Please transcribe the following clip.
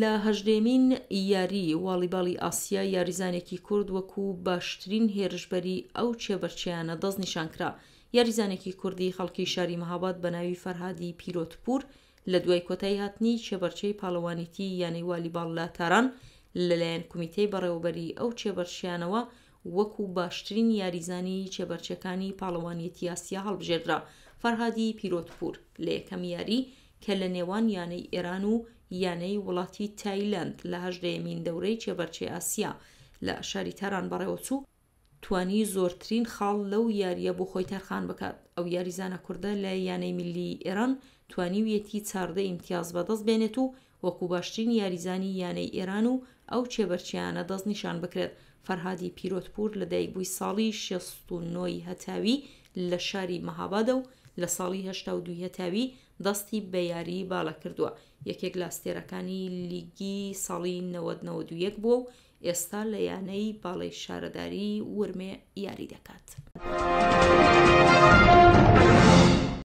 لە هەژدێمین یاری والیباڵی ئاسیا یاریزانێکی کورد وەکو باشترین هێرشبەری ئەو چێبەرچیانە دەست نیشانکرا یاریزانێکی کوردی خەڵکی شاری مەهاباد بە ناوی فەرهادی پیرۆتپور لە دوای کۆتایی هاتنی چێبەرچەی پاڵەوانیتی یانەی والیباڵ لە تاران لەلایەن کمیتەی بەڕێوەبەری ئەو چێبەرشیانەوە وەکو باشترین یاریزانی چێبەرچەکانی پاڵەوانیەتی یاسیا هەڵبژێدرا فەرهادی پیرۆتپور لە یەکەم یاری کە لە نێوان یانەی ئێران و یانەی وڵاتی تایلند لە هەژدەیەمین دەورەی چێبەرچێ ئاسیا لە شاری تاران بەڕێوەچوو توانی زۆرترین خاڵ لەو یاریە بۆ خۆی تەرخان بکات ئەو یاریزانە کووردە لە یانەی میلی ئێران توانیویەتی چاردە ئیمتیاز بەدەست بێنێت و وەکو باشترین یاریزانی یانەی ئێران و ئەو چێبەرچیانە دەست نیشان بکرێت فەرهادی پیرۆتپور لە دایکبووی ساڵی 16 هەتاوی لە شاری مەهابادە و لە ساڵی هشتا و دوهێتاوی دەستی بە یاری باڵە کردووە یەکێک لاستێرەکانی لیگی ساڵی 1992 بوو و ئێستا لە یانەی باڵی شارەداری ورمێ یاری دەکات.